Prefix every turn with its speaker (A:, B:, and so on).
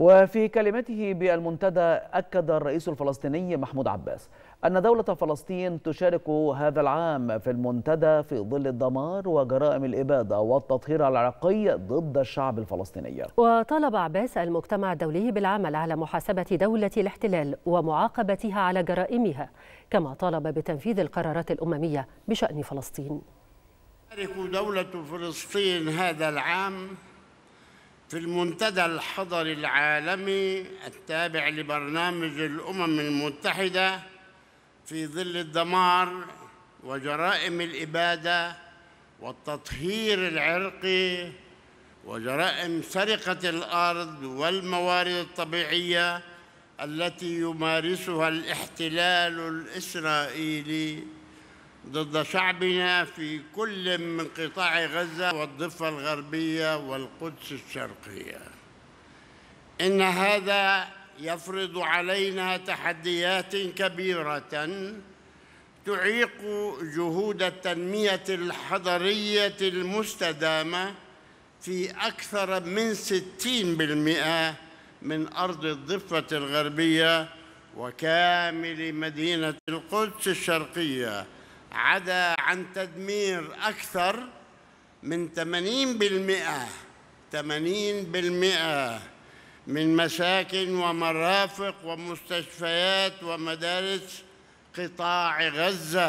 A: وفي كلمته بالمنتدى أكد الرئيس الفلسطيني محمود عباس أن دولة فلسطين تشارك هذا العام في المنتدى في ظل الدمار وجرائم الإبادة والتطهير العرقي ضد الشعب الفلسطيني
B: وطالب عباس المجتمع الدولي بالعمل على محاسبة دولة الاحتلال ومعاقبتها على جرائمها كما طالب بتنفيذ القرارات الأممية بشأن فلسطين
C: تشارك دولة فلسطين هذا العام في المنتدى الحضري العالمي التابع لبرنامج الأمم المتحدة في ظل الدمار وجرائم الإبادة والتطهير العرقي وجرائم سرقة الأرض والموارد الطبيعية التي يمارسها الاحتلال الإسرائيلي ضد شعبنا في كل من قطاع غزة والضفة الغربية والقدس الشرقية إن هذا يفرض علينا تحديات كبيرة تعيق جهود التنمية الحضرية المستدامة في أكثر من 60% من أرض الضفة الغربية وكامل مدينة القدس الشرقية عدا عن تدمير أكثر من 80% 80% من مساكن ومرافق ومستشفيات ومدارس قطاع غزة